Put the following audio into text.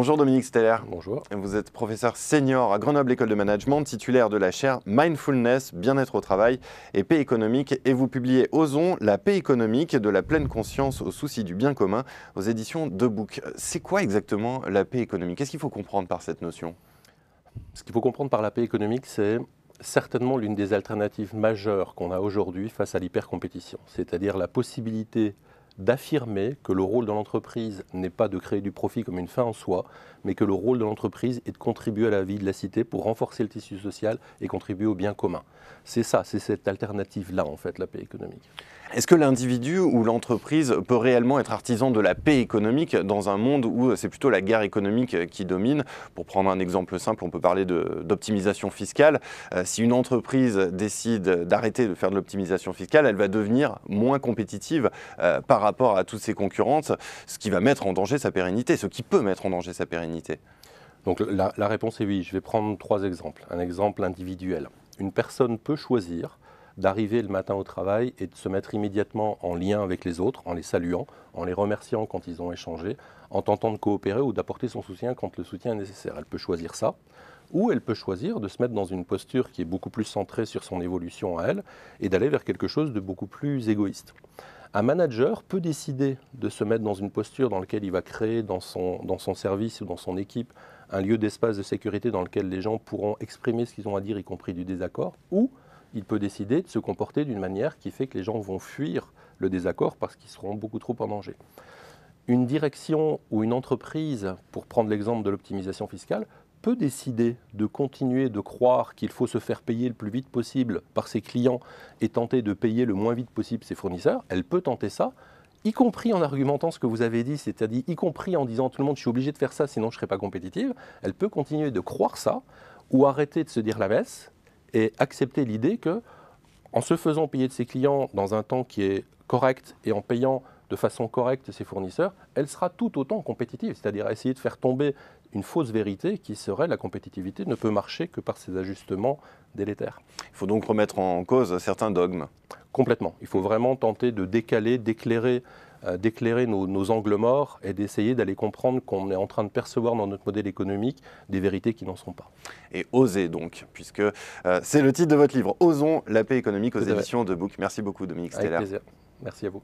Bonjour Dominique Steller. Bonjour. Vous êtes professeur senior à Grenoble École de Management, titulaire de la chaire Mindfulness, Bien-être au travail et paix économique. Et vous publiez Osons, la paix économique, de la pleine conscience au souci du bien commun aux éditions de Book. C'est quoi exactement la paix économique Qu'est-ce qu'il faut comprendre par cette notion Ce qu'il faut comprendre par la paix économique, c'est certainement l'une des alternatives majeures qu'on a aujourd'hui face à l'hypercompétition, c'est-à-dire la possibilité d'affirmer que le rôle de l'entreprise n'est pas de créer du profit comme une fin en soi, mais que le rôle de l'entreprise est de contribuer à la vie de la cité pour renforcer le tissu social et contribuer au bien commun. C'est ça, c'est cette alternative-là, en fait, la paix économique. Est-ce que l'individu ou l'entreprise peut réellement être artisan de la paix économique dans un monde où c'est plutôt la guerre économique qui domine Pour prendre un exemple simple, on peut parler d'optimisation fiscale. Euh, si une entreprise décide d'arrêter de faire de l'optimisation fiscale, elle va devenir moins compétitive euh, par par rapport à toutes ses concurrentes, ce qui va mettre en danger sa pérennité, ce qui peut mettre en danger sa pérennité Donc la, la réponse est oui. Je vais prendre trois exemples. Un exemple individuel. Une personne peut choisir d'arriver le matin au travail et de se mettre immédiatement en lien avec les autres, en les saluant, en les remerciant quand ils ont échangé, en tentant de coopérer ou d'apporter son soutien quand le soutien est nécessaire. Elle peut choisir ça, ou elle peut choisir de se mettre dans une posture qui est beaucoup plus centrée sur son évolution à elle et d'aller vers quelque chose de beaucoup plus égoïste. Un manager peut décider de se mettre dans une posture dans laquelle il va créer dans son, dans son service ou dans son équipe un lieu d'espace de sécurité dans lequel les gens pourront exprimer ce qu'ils ont à dire, y compris du désaccord, ou il peut décider de se comporter d'une manière qui fait que les gens vont fuir le désaccord parce qu'ils seront beaucoup trop en danger. Une direction ou une entreprise, pour prendre l'exemple de l'optimisation fiscale, peut décider de continuer de croire qu'il faut se faire payer le plus vite possible par ses clients et tenter de payer le moins vite possible ses fournisseurs. Elle peut tenter ça, y compris en argumentant ce que vous avez dit, c'est-à-dire y compris en disant tout le monde je suis obligé de faire ça sinon je ne serai pas compétitive. Elle peut continuer de croire ça ou arrêter de se dire la baisse et accepter l'idée que, en se faisant payer de ses clients dans un temps qui est correct et en payant de façon correcte ses fournisseurs, elle sera tout autant compétitive, c'est-à-dire essayer de faire tomber une fausse vérité qui serait la compétitivité ne peut marcher que par ces ajustements délétères. Il faut donc remettre en cause certains dogmes. Complètement. Il faut vraiment tenter de décaler, d'éclairer euh, d'éclairer nos, angles morts et d'essayer d'aller comprendre qu'on est en train de percevoir dans notre modèle économique des vérités qui n'en sont pas. Et osez donc, puisque euh, c'est le titre de votre livre, Osons la paix économique aux éditions de Book. Merci beaucoup Dominique Steller. Avec plaisir. Merci à vous.